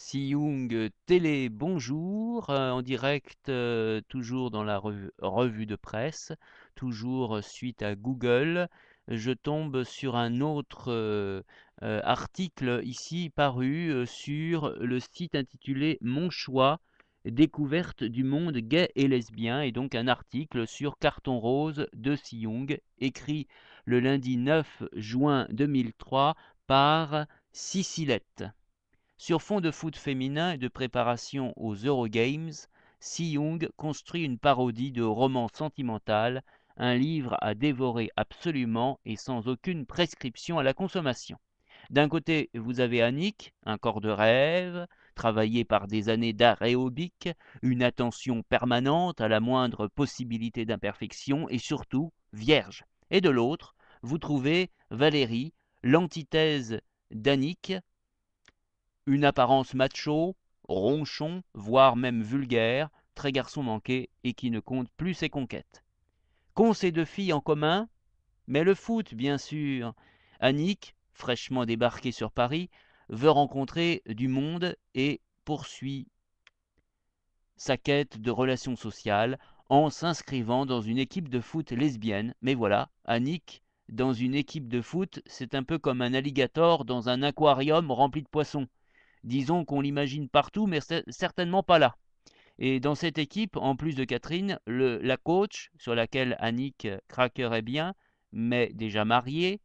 Si Télé, bonjour, euh, en direct euh, toujours dans la revue, de presse, toujours euh, suite à Google, je tombe sur un autre article ici paru sur le site intitulé Mon choix, découverte du monde gay et lesbien, et donc un article sur Carton Rose de Si écrit le lundi 9 juin 2003 par Sicilette. Sur fond de foot féminin et de préparation aux Eurogames, Si Young construit une parodie de roman sentimental, un livre à dévorer absolument et sans aucune prescription à la consommation. D'un côté, vous avez Annick, un corps de rêve, travaillé par des années d'aréobic, une attention permanente à la moindre possibilité d'imperfection et surtout vierge. Et de l'autre, vous trouvez Valérie, l'antithèse d'Annick, une apparence macho, ronchon, voire même vulgaire, très garçon manqué et qui ne compte plus ses conquêtes. Qu'ont ces deux filles en commun Mais le foot, bien sûr. Annick, fraîchement débarquée sur Paris, veut rencontrer du monde et poursuit sa quête de relations sociales en s'inscrivant dans une équipe de foot lesbienne. Mais voilà, Annick, dans une équipe de foot, c'est un peu comme un alligator dans un aquarium rempli de poissons. Disons qu'on l'imagine partout, mais certainement pas là. Et dans cette équipe, en plus de Catherine, le, la coach, sur laquelle Annick euh, craquerait bien, mais déjà mariée,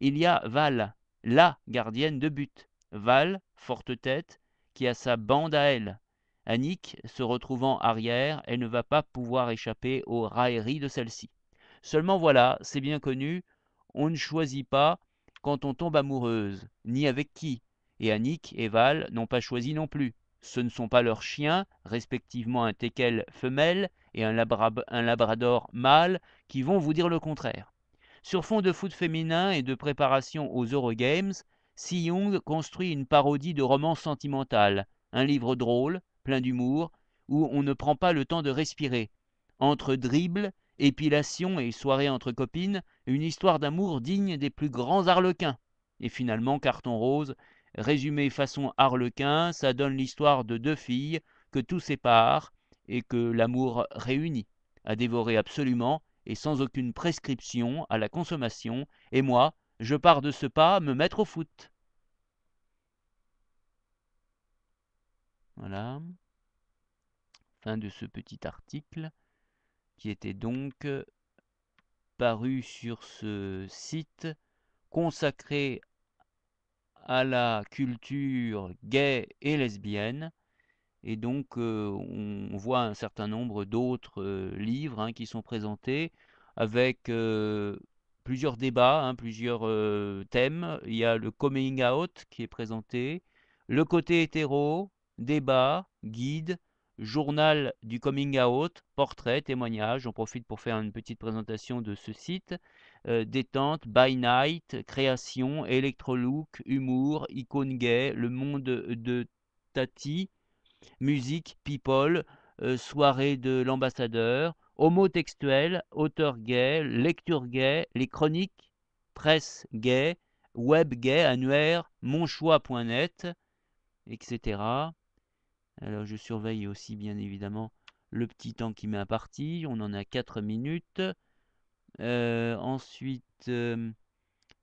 il y a Val, la gardienne de but. Val, forte tête, qui a sa bande à elle. Annick, se retrouvant arrière, elle ne va pas pouvoir échapper aux railleries de celle-ci. Seulement voilà, c'est bien connu, on ne choisit pas quand on tombe amoureuse, ni avec qui et Annick et Val n'ont pas choisi non plus. Ce ne sont pas leurs chiens, respectivement un teckel femelle et un, labrador mâle, qui vont vous dire le contraire. Sur fond de foot féminin et de préparation aux Eurogames, Si Young construit une parodie de roman sentimental, un livre drôle, plein d'humour, où on ne prend pas le temps de respirer. Entre dribbles, épilation et soirées entre copines, une histoire d'amour digne des plus grands arlequins. Et finalement, Carton Rose Résumé façon harlequin, ça donne l'histoire de deux filles que tout sépare et que l'amour réunit, à dévorer absolument et sans aucune prescription à la consommation, et moi, je pars de ce pas me mettre au foot. Voilà. Fin de ce petit article qui était donc paru sur ce site consacré à la culture gay et lesbienne. Et donc, euh, on voit un certain nombre d'autres euh, livres hein, qui sont présentés avec euh, plusieurs débats, hein, plusieurs thèmes. Il y a le coming out qui est présenté, le côté hétéro, débat, guide, journal du coming out, portrait, témoignage. on profite pour faire une petite présentation de ce site. Euh, détente, by night, création, électro-look, humour, icône gay, le monde de Tati, musique, people, euh, soirée de l'ambassadeur, homo-textuel, auteur gay, lecture gay, les chroniques, presse gay, web gay, annuaire, monchoix.net, etc. Alors je surveille aussi bien évidemment le petit temps qui m'est imparti. On en a 4 minutes. Euh, ensuite, euh,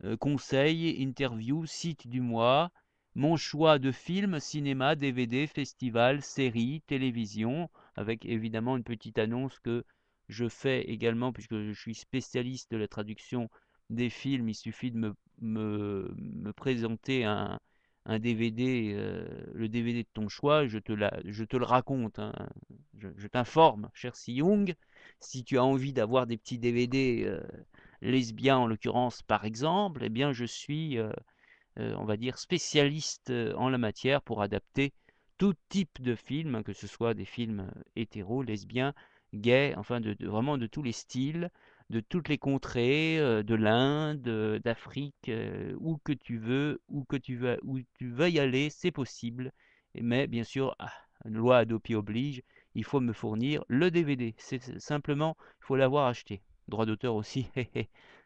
euh, conseils, interviews, site du mois. Mon choix de films, cinéma, DVD, festival, série, télévision. Avec évidemment une petite annonce que je fais également puisque je suis spécialiste de la traduction des films. Il suffit de me présenter un, un DVD, euh, le DVD de ton choix, je te, le raconte. Hein. Je, t'informe, cher Si si tu as envie d'avoir des petits DVD euh, lesbiens, en l'occurrence, par exemple, eh bien, je suis, euh, euh, on va dire, spécialiste en la matière pour adapter tout type de films, hein, que ce soit des films hétéros, lesbiens, Gay, enfin de, vraiment de tous les styles, de toutes les contrées, euh, de l'Inde, euh, d'Afrique, euh, où que tu veux, où que tu veux, où tu y aller, c'est possible. Mais bien sûr, ah, loi Adopi oblige, il faut me fournir le DVD. C'est simplement, il faut l'avoir acheté. Droit d'auteur aussi.